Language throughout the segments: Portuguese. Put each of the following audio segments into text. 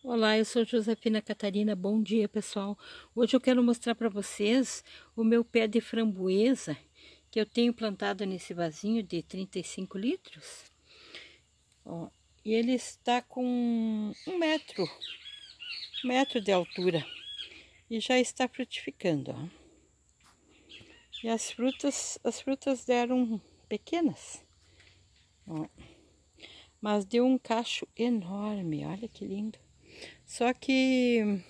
Olá, eu sou Josefina Catarina, bom dia pessoal. Hoje eu quero mostrar para vocês o meu pé de framboesa que eu tenho plantado nesse vasinho de 35 litros. Ó, e ele está com um metro, um metro de altura e já está frutificando. Ó. E as frutas, as frutas deram pequenas, ó, mas deu um cacho enorme, olha que lindo só que,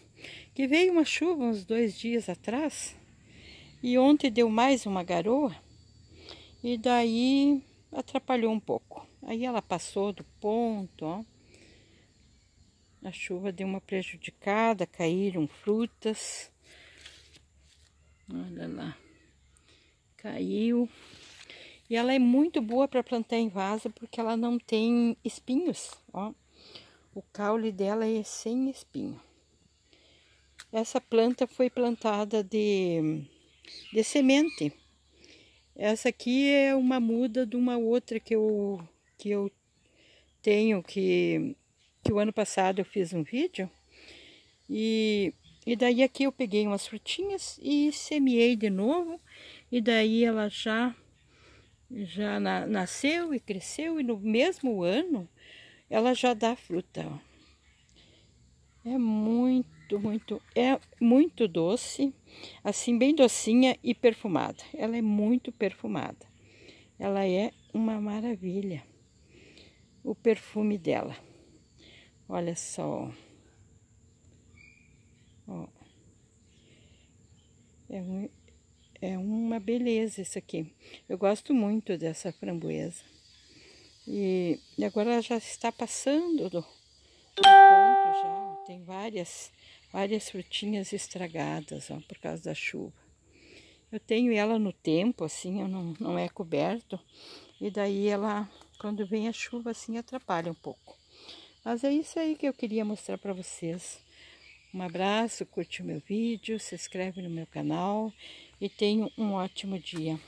que veio uma chuva uns dois dias atrás e ontem deu mais uma garoa e daí atrapalhou um pouco. Aí ela passou do ponto, ó. A chuva deu uma prejudicada, caíram frutas. Olha lá. Caiu. E ela é muito boa para plantar em vaso porque ela não tem espinhos, ó. O caule dela é sem espinho. Essa planta foi plantada de, de semente. Essa aqui é uma muda de uma outra que eu, que eu tenho, que, que o ano passado eu fiz um vídeo. E, e daí aqui eu peguei umas frutinhas e semeei de novo. E daí ela já, já na, nasceu e cresceu. E no mesmo ano ela já dá fruta, ó. É muito, muito, é muito doce, assim bem docinha e perfumada. Ela é muito perfumada. Ela é uma maravilha. O perfume dela. Olha só. Ó. É, um, é uma beleza isso aqui. Eu gosto muito dessa framboesa. E, e agora ela já está passando do, do ponto já. tem várias, várias frutinhas estragadas, ó, por causa da chuva. Eu tenho ela no tempo, assim, eu não, não é coberto. E daí ela, quando vem a chuva, assim, atrapalha um pouco. Mas é isso aí que eu queria mostrar para vocês. Um abraço, curte o meu vídeo, se inscreve no meu canal e tenha um ótimo dia.